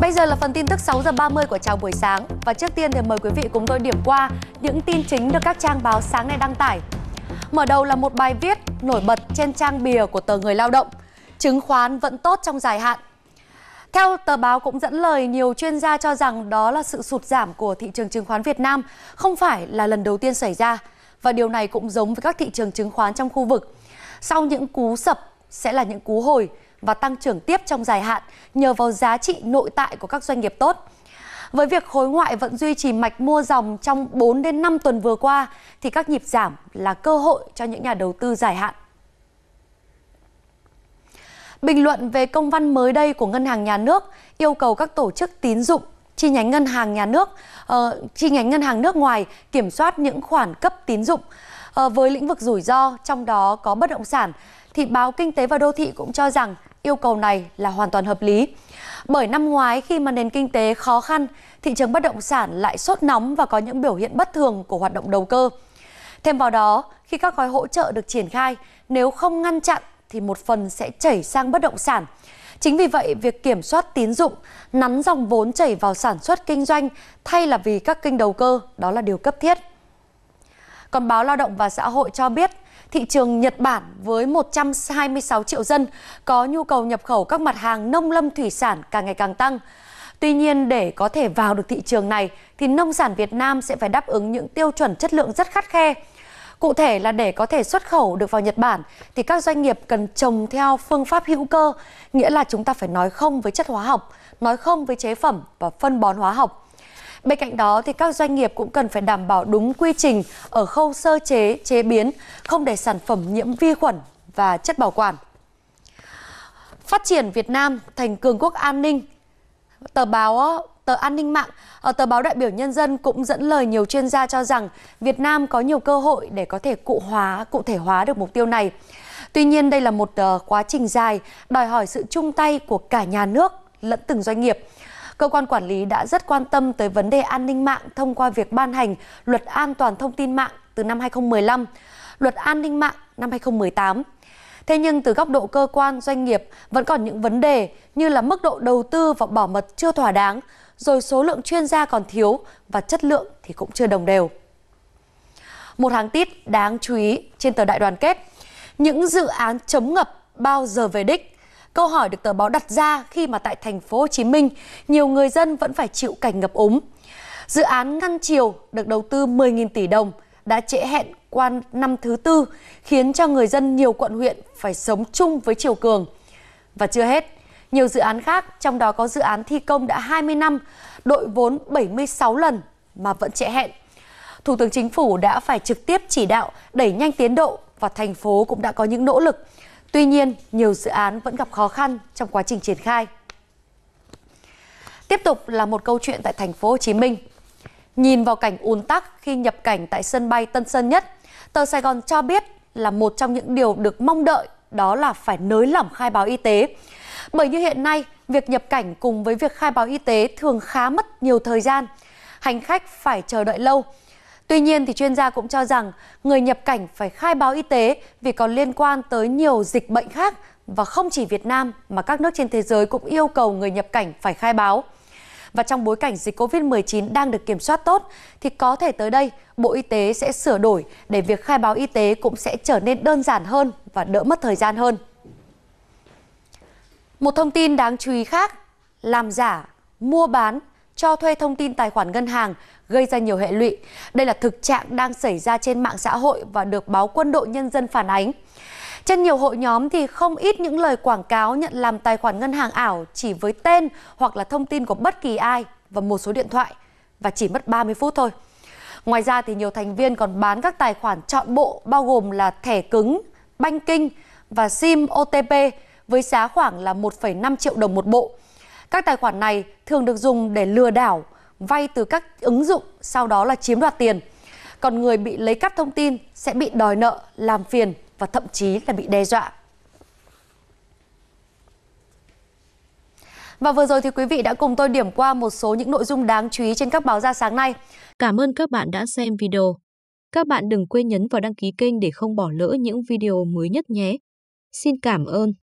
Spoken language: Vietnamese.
Bây giờ là phần tin tức 6 giờ 30 của chào buổi sáng và trước tiên thì mời quý vị cùng tôi điểm qua những tin chính được các trang báo sáng nay đăng tải. Mở đầu là một bài viết nổi bật trên trang bìa của tờ Người Lao động. Chứng khoán vẫn tốt trong dài hạn. Theo tờ báo cũng dẫn lời nhiều chuyên gia cho rằng đó là sự sụt giảm của thị trường chứng khoán Việt Nam không phải là lần đầu tiên xảy ra và điều này cũng giống với các thị trường chứng khoán trong khu vực. Sau những cú sập sẽ là những cú hồi và tăng trưởng tiếp trong dài hạn nhờ vào giá trị nội tại của các doanh nghiệp tốt. Với việc khối ngoại vẫn duy trì mạch mua dòng trong 4 đến 5 tuần vừa qua thì các nhịp giảm là cơ hội cho những nhà đầu tư dài hạn. Bình luận về công văn mới đây của Ngân hàng Nhà nước yêu cầu các tổ chức tín dụng chi nhánh ngân hàng nhà nước, uh, chi nhánh ngân hàng nước ngoài kiểm soát những khoản cấp tín dụng uh, với lĩnh vực rủi ro, trong đó có bất động sản thì báo Kinh tế và Đô thị cũng cho rằng yêu cầu này là hoàn toàn hợp lý. Bởi năm ngoái khi mà nền kinh tế khó khăn, thị trường bất động sản lại sốt nóng và có những biểu hiện bất thường của hoạt động đầu cơ. Thêm vào đó, khi các gói hỗ trợ được triển khai, nếu không ngăn chặn thì một phần sẽ chảy sang bất động sản. Chính vì vậy, việc kiểm soát tín dụng, nắn dòng vốn chảy vào sản xuất kinh doanh thay là vì các kênh đầu cơ đó là điều cấp thiết. Còn báo Lao động và Xã hội cho biết, thị trường Nhật Bản với 126 triệu dân có nhu cầu nhập khẩu các mặt hàng nông lâm thủy sản càng ngày càng tăng. Tuy nhiên để có thể vào được thị trường này thì nông sản Việt Nam sẽ phải đáp ứng những tiêu chuẩn chất lượng rất khắt khe. Cụ thể là để có thể xuất khẩu được vào Nhật Bản thì các doanh nghiệp cần trồng theo phương pháp hữu cơ, nghĩa là chúng ta phải nói không với chất hóa học, nói không với chế phẩm và phân bón hóa học. Bên cạnh đó thì các doanh nghiệp cũng cần phải đảm bảo đúng quy trình ở khâu sơ chế, chế biến, không để sản phẩm nhiễm vi khuẩn và chất bảo quản. Phát triển Việt Nam thành cường quốc an ninh. Tờ báo tờ An ninh mạng, ở ờ, tờ báo đại biểu Nhân dân cũng dẫn lời nhiều chuyên gia cho rằng Việt Nam có nhiều cơ hội để có thể cụ hóa, cụ thể hóa được mục tiêu này. Tuy nhiên đây là một ờ, quá trình dài, đòi hỏi sự chung tay của cả nhà nước lẫn từng doanh nghiệp cơ quan quản lý đã rất quan tâm tới vấn đề an ninh mạng thông qua việc ban hành Luật An toàn thông tin mạng từ năm 2015, Luật An ninh mạng năm 2018. Thế nhưng từ góc độ cơ quan doanh nghiệp vẫn còn những vấn đề như là mức độ đầu tư và bảo mật chưa thỏa đáng, rồi số lượng chuyên gia còn thiếu và chất lượng thì cũng chưa đồng đều. Một hàng tít đáng chú ý trên tờ Đại đoàn kết, những dự án chống ngập bao giờ về đích Câu hỏi được tờ báo đặt ra khi mà tại thành phố Hồ Chí Minh, nhiều người dân vẫn phải chịu cảnh ngập úng. Dự án ngăn chiều được đầu tư 10.000 tỷ đồng đã trễ hẹn qua năm thứ tư, khiến cho người dân nhiều quận huyện phải sống chung với chiều cường. Và chưa hết, nhiều dự án khác, trong đó có dự án thi công đã 20 năm, đội vốn 76 lần mà vẫn trễ hẹn. Thủ tướng Chính phủ đã phải trực tiếp chỉ đạo đẩy nhanh tiến độ và thành phố cũng đã có những nỗ lực Tuy nhiên, nhiều dự án vẫn gặp khó khăn trong quá trình triển khai. Tiếp tục là một câu chuyện tại thành phố Hồ Chí Minh. Nhìn vào cảnh ùn tắc khi nhập cảnh tại sân bay Tân Sơn Nhất, tờ Sài Gòn cho biết là một trong những điều được mong đợi đó là phải nới lỏng khai báo y tế. Bởi như hiện nay, việc nhập cảnh cùng với việc khai báo y tế thường khá mất nhiều thời gian. Hành khách phải chờ đợi lâu, Tuy nhiên thì chuyên gia cũng cho rằng người nhập cảnh phải khai báo y tế vì còn liên quan tới nhiều dịch bệnh khác và không chỉ Việt Nam mà các nước trên thế giới cũng yêu cầu người nhập cảnh phải khai báo. Và trong bối cảnh dịch COVID-19 đang được kiểm soát tốt thì có thể tới đây Bộ Y tế sẽ sửa đổi để việc khai báo y tế cũng sẽ trở nên đơn giản hơn và đỡ mất thời gian hơn. Một thông tin đáng chú ý khác, làm giả, mua bán cho thuê thông tin tài khoản ngân hàng gây ra nhiều hệ lụy. Đây là thực trạng đang xảy ra trên mạng xã hội và được báo Quân đội Nhân dân phản ánh. Trên nhiều hội nhóm thì không ít những lời quảng cáo nhận làm tài khoản ngân hàng ảo chỉ với tên hoặc là thông tin của bất kỳ ai và một số điện thoại và chỉ mất 30 phút thôi. Ngoài ra thì nhiều thành viên còn bán các tài khoản chọn bộ bao gồm là thẻ cứng, banking và SIM OTP với giá khoảng là 1,5 triệu đồng một bộ. Các tài khoản này thường được dùng để lừa đảo, vay từ các ứng dụng sau đó là chiếm đoạt tiền. Còn người bị lấy cắp thông tin sẽ bị đòi nợ, làm phiền và thậm chí là bị đe dọa. Và vừa rồi thì quý vị đã cùng tôi điểm qua một số những nội dung đáng chú ý trên các báo ra sáng nay. Cảm ơn các bạn đã xem video. Các bạn đừng quên nhấn vào đăng ký kênh để không bỏ lỡ những video mới nhất nhé. Xin cảm ơn.